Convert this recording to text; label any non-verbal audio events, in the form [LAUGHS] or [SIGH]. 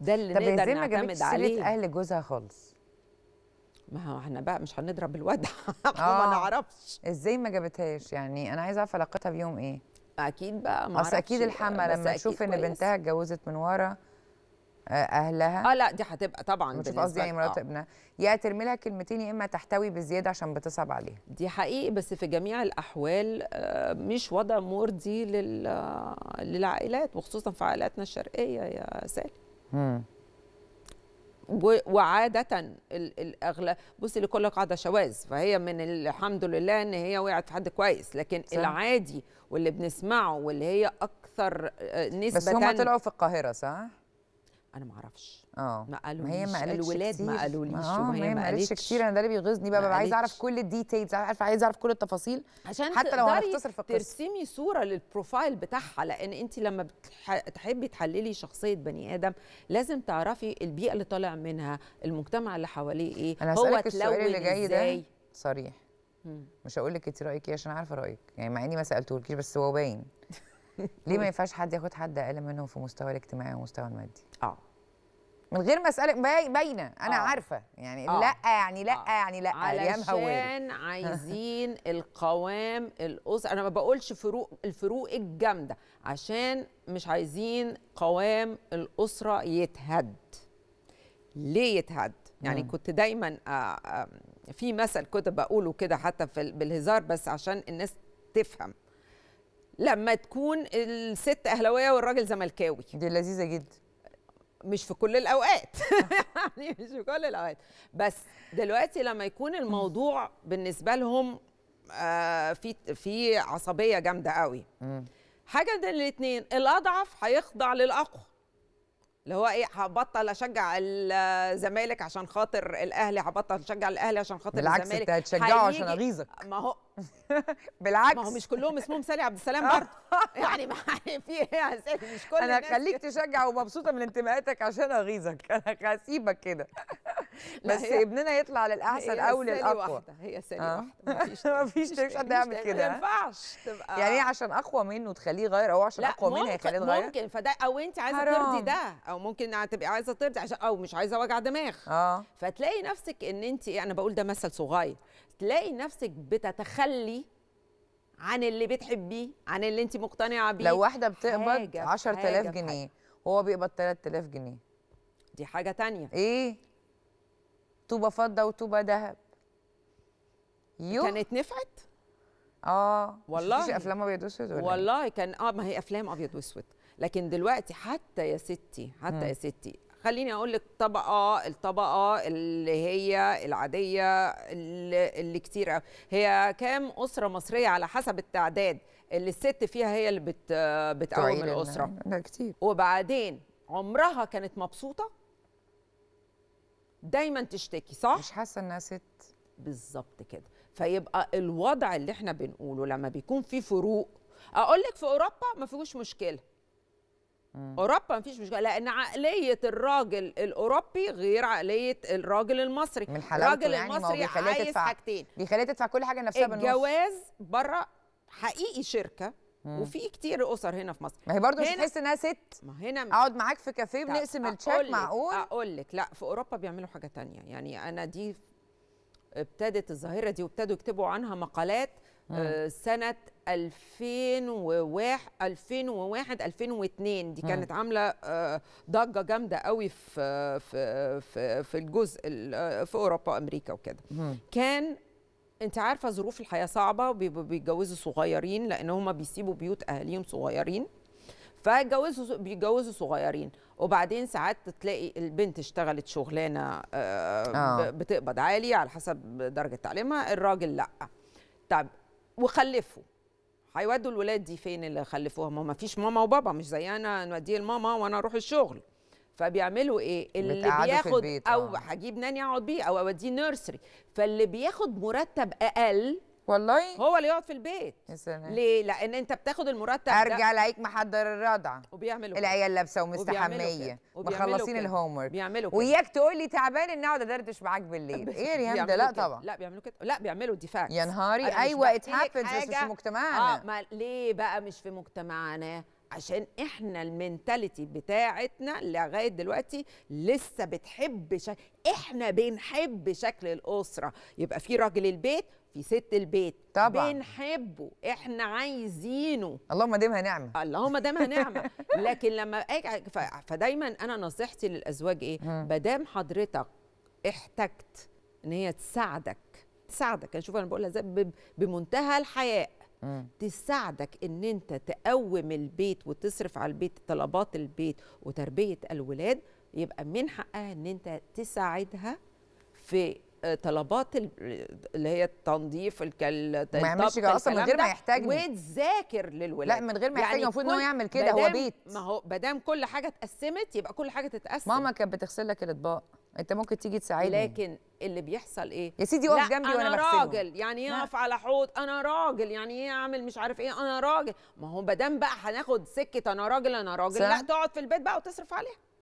ده اللي طب نقدر نعتمد عليه طب اهل جوزها خالص ما هو احنا بقى مش هنضرب الودع [LAUGHS] ما آه. نعرفش ازاي ما جابتهاش يعني انا عايزه اعرف علاقتها بيهم ايه اكيد بقى ما اصل اكيد الحما لما تشوف ان بنتها اتجوزت من ورا اهلها اه لا دي هتبقى طبعا مش قصدي يعني مرات آه. ابنها يا ترمي لها كلمتين يا اما تحتوي بزياده عشان بتصعب عليها دي حقيقي بس في جميع الاحوال آه، مش وضع مرضي آه، للعائلات وخصوصا في عائلاتنا الشرقيه يا سالي وعادة الأغلب بصي لكل قاعدة شواذ فهي من الحمد لله إن هي وقعت في حد كويس لكن صح. العادي واللي بنسمعه واللي هي أكثر نسبة بس هم طلعوا في القاهرة صح؟ انا ما اعرفش اه ما قالوا ما هي ما قالتش الولاد ما قالوا ليش آه، ما هي ما قالتش كتير انا ده اللي بيغيظني بقى ببقى عايزه اعرف كل الديتيلز عارفه عايزه اعرف كل التفاصيل عشان حتى لو هنختصر في القصه ترسمي صوره للبروفايل بتاعها لان انت لما بتحبي تحبي تحللي شخصيه بني ادم لازم تعرفي البيئه اللي طالع منها المجتمع اللي حواليه ايه أنا هو السؤال اللي جاي ده صريح مش هقول لك انت رايك ايه عشان عارفه رايك يعني مع اني ما سالتهولكيش بس هو باين [LAUGHS] ليه ما ينفعش حد ياخد حد اقل منه في مستوى الاجتماعي ومستوى المادي اه من غير مسألة باينة أنا آه. عارفة يعني آه. لا يعني لا آه. يعني لا علشان عايزين [LAUGHS] القوام الأسر أنا ما بقولش فروق الفروق الجامدة عشان مش عايزين قوام الأسرة يتهد ليه يتهد؟ يعني مم. كنت دايما آه، في مثل كنت بقوله كده حتى في بالهزار بس عشان الناس تفهم لما تكون الست اهلاويه والراجل زملكاوي دي لذيذه جدا مش في كل الاوقات [LAUGHS] يعني مش في كل الاوقات بس دلوقتي لما يكون الموضوع بالنسبه لهم آه في في عصبيه جامده قوي حاجه من الاثنين الاضعف هيخضع للاقوى اللي هو ايه هبطل اشجع الزمالك عشان خاطر الاهلي هبطل اشجع الاهلي عشان خاطر بالعكس الزمالك بالعكس انت هتشجعه عشان اغيظك ما هو [LAUGHS] بالعكس ما هو مش كلهم اسمهم سالي عبد السلام [LAUGHS] برضه يعني ما في ايه مش كل انا هخليك تشجع ومبسوطه من انتماءاتك عشان اغيظك [LAUGHS] انا هسيبك كده بس ابننا يطلع للاحسن او للاقوى هي سالي آه. واحده [LAUGHS] مفيش مفيش حد يعمل كده ما ينفعش تبقى يعني إيه عشان اقوى منه تخليه يغير او عشان اقوى منها يخليه يغير ممكن فده او انت عايزه ترضي ده او ممكن تبقي عايزه ترضي عشان او مش عايزه وجع دماغ اه فتلاقي نفسك ان انت يعني انا بقول ده مثل صغير تلاقي نفسك بتتخلي عن اللي بتحبيه عن اللي انت مقتنعه بيه لو واحده بتقبض 10000 جنيه هو بيقبض 3000 جنيه دي حاجه تانية ايه طوبه فضه وطوبه ذهب يو كانت نفعت اه والله مش افلام ابيض واسود ولا إيه؟ والله كان اه ما هي افلام ابيض واسود لكن دلوقتي حتى يا ستي حتى م. يا ستي خليني اقول لك طبقه الطبقه اللي هي العاديه اللي, اللي كتير هي كام اسره مصريه على حسب التعداد اللي الست فيها هي اللي بت بتقوم الاسره ده كتير وبعدين عمرها كانت مبسوطه دايما تشتكي صح مش حاسه انها ست بالظبط كده فيبقى الوضع اللي احنا بنقوله لما بيكون في فروق اقول لك في اوروبا ما فيهوش مشكله مم. اوروبا ما فيش مشكله لان عقليه الراجل الاوروبي غير عقليه الراجل المصري من الراجل يعني المصري عايز تدفع. حاجتين بيخليه تدفع كل حاجه نفسها بالنص الجواز بره حقيقي شركه وفي كتير اسر هنا في مصر ما هي برضه مش تحس انها ست ما هنا اقعد معاك في كافيه بنقسم التشيك معقول اقول لك لا في اوروبا بيعملوا حاجه تانية يعني انا دي ابتدت الظاهره دي وابتدوا يكتبوا عنها مقالات آه سنه 2001 2001 2002 دي كانت عامله آه ضجه جامده قوي في في, في الجزء آه، في اوروبا وامريكا وكده كان انت عارفه ظروف الحياه صعبه بيتجوزوا صغيرين لان هم بيسيبوا بيوت اهاليهم صغيرين فجوزوا بيتجوزوا صغيرين وبعدين ساعات تلاقي البنت اشتغلت شغلانه آه، آه. بتقبض عالي على حسب درجه تعليمها الراجل لا طب وخلفوا هيودوا الولاد دي فين اللي خلفوها ما فيش ماما وبابا مش زي انا نوديه الماما وانا اروح الشغل فبيعملوا ايه اللي بياخد البيت. او آه. هجيب ناني اقعد بيه او اوديه نيرسري فاللي بياخد مرتب اقل والله هو اللي يقعد في البيت سلام ليه لان انت بتاخد المرتب ارجع الاقيك محضر الرضعه وبيعملوا العيال لابسه ومستحميه مخلصين الهوم ورك بيعملوا كده وياك تقول لي تعبان ان اقعد ادردش معاك بالليل [LAUGHS] ايه يا ده لا طبعا لا بيعملوا كده لا بيعملوا دفاع يا نهاري ايوه ات هابنز بس مش في أيوة. مجتمعنا اه ما ليه بقى مش في مجتمعنا عشان احنا المينتاليتي بتاعتنا لغايه دلوقتي لسه بتحب شك... احنا بنحب شكل الاسره يبقى في راجل البيت في ست البيت طبعا بنحبه احنا عايزينه اللهم دامها نعمه اللهم دامها نعمه [LAUGHS] لكن لما فدايما انا نصيحتي للازواج ايه ما دام حضرتك احتجت ان هي تساعدك تساعدك انا يعني شوف انا بقولها زي بمنتهى الحياء تساعدك ان انت تقوم البيت وتصرف على البيت طلبات البيت وتربيه الولاد يبقى من حقها ان انت تساعدها في آه، طلبات اللي هي التنظيف الكل ما يعملش كده اصلا من غير ما يحتاجني وتذاكر للولاد لا من غير ما يحتاجني يعني المفروض يعني ان هو يعمل كده هو بيت ما هو ما دام كل حاجه اتقسمت يبقى كل حاجه تتقسم ماما كانت بتغسل لك الاطباق انت ممكن تيجي تساعدني لكن اللي بيحصل ايه يا سيدي اقف جنبي وانا انا راجل يعني ايه اقف على حوض انا راجل يعني ايه اعمل مش عارف ايه انا راجل ما هو ما دام بقى هناخد سكه انا راجل انا راجل لا تقعد في البيت بقى وتصرف عليها